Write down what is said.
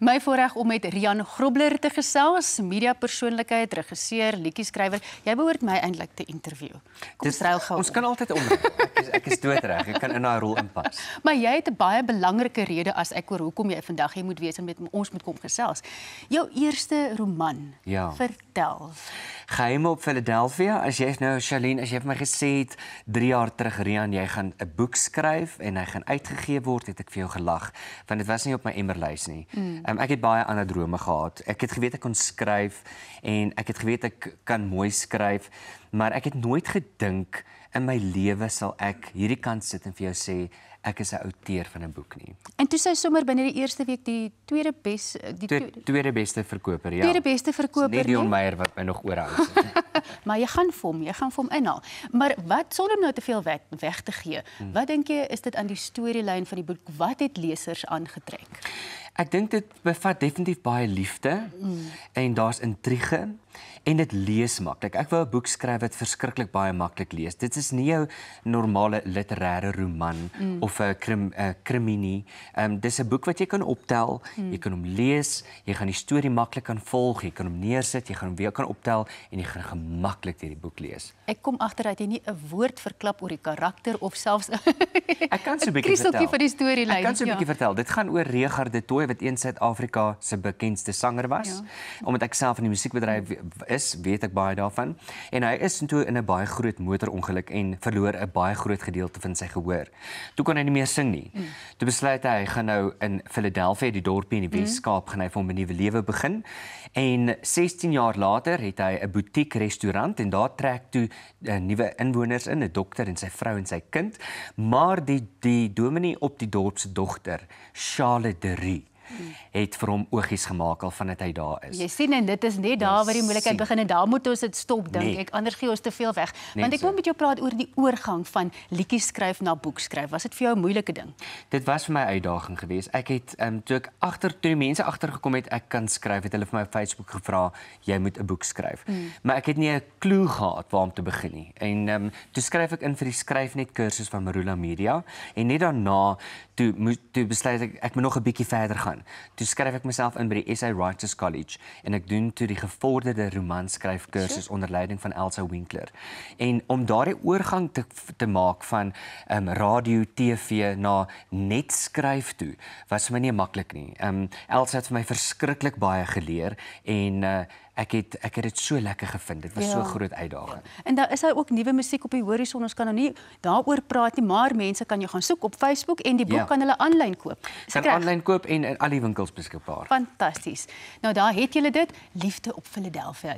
My voorreg om met Rian Grobler te gesels, media persoonlikheid, regisseur, liedjie skrywer. Jy behoort my eintlik te interview. Dis reg. Ons kan altyd om. Ek, ek is doodreg. Ek kan in daai rol inpas. Maar jy het 'n baie belangrike rede as ek oor hoekom jy vandag hier moet wees en met ons moet kom gesels. Jou eerste roman. Ja. Vertel geheime op Philadelphia. As jy nou Charlene, as jy vir my gesê het 3 jaar terug Rian, jy gaan 'n boek skryf en hy gaan uitgegee word, het ek vir jou gelag, want dit was nie op my emmerlys nie. Mm. Um, ek het baie ander drome gehad. Ek het geweet ek kon skryf en ek het geweet ek kan mooi skryf, maar ek het nooit gedink in my lewe sal ek hierdie kant sit en vir jou sê ek is 'n outeur van 'n boek nie. En toe sy sommer binne die eerste week die tweede bes die tweede, tweede beste verkoper, ja. Tweede beste verkoper. Nie Dion nee? Meyer wat my nog oorhou het nie. maar jy gaan vir hom, jy gaan vir hom inhaal. Maar wat sonder nou te veel weg, weg te gee. Hmm. Wat dink jy is dit aan die storielyn van die boek? Wat het lesers aangetrek? Ek dink dit bevat definitief baie liefde mm. en daar's intrige en dit lees maklik. Ek wou 'n boek skryf wat verskriklik baie maklik lees. Dit is nie jou normale literêre roman mm. of 'n krim 'n kriminie. Ehm um, dis 'n boek wat jy kan optel, mm. jy kan hom lees, jy gaan die storie maklik kan volg, jy kan hom neersit, jy gaan hom weer kan optel en jy gaan gemaklik hierdie boek lees. Ek kom agter dat jy nie 'n woord verklap oor die karakter of selfs Ek kan so 'n bietjie vertel. Vir die storie lei. Ek kan so 'n ja. bietjie ja. vertel. Dit gaan oor Regard de Tooy wat een Suid-Afrika se bekendste sanger was. Ja. Omdat ek self in die musiekbedryf is, weet ek baie daarvan. En hy is intoe in 'n baie groot motorongeluk en verloor 'n baie groot gedeelte van sy gehoor. Toe kon hy nie meer sing nie. Mm. Toe besluit hy hy gaan nou in Philadelphia, die dorpie in die mm. Weskaap, gaan hy vir 'n nuwe lewe begin. En 16 jaar later het hy 'n butiek restaurant en daar trek toe eh, nuwe inwoners in, 'n dokter en sy vrou en sy kind, maar die die dominee op die dorp se dogter, Charlotte Derie het vir hom ogies gemaak al vandat hy daar is. Jy sien en dit is net daar waar die moeilikheid begin en daar moet ons dit stop dink nee. ek anders gee ons te veel weg. Nee, Want nee, ek wil so. met jou praat oor die oorgang van liedjies skryf na boek skryf. Was dit vir jou 'n moeilike ding? Dit was vir my 'n uitdaging geweest. Ek het ehm um, toe ek agter toe die mense agtergekom het ek kan skryf het hulle vir my op Facebook gevra jy moet 'n boek skryf. Mm. Maar ek het nie 'n klou gehad waar om te begin nie. En ehm um, toe skryf ek in vir die skryfnet kursus van Marula Media en net daarna toe moet toe besluit ek ek moet nog 'n bietjie verder gaan toe skryf ek myself in by die SA Writers College en ek doen toe die gevorderde romanskryf kursus sure. onder leiding van Elsa Winkler. En om daardie oorgang te te maak van ehm um, radio, TV na net skryf toe was vir my nie maklik nie. Ehm um, Elsa het vir my verskriklik baie geleer en uh, ek het ek het dit so lekker gevind dit was ja. so groot uitdaging ja. en daar is hy ook nuwe musiek op die horison ons kan nou nie daaroor praat nie maar mense kan jy gaan soek op Facebook en die boek ja. kan hulle aanlyn koop kan aanlyn koop en al die Een winkels beskikbaar. Fantasties. Nou, daar het jullie dit, Liefde op Philadelphia.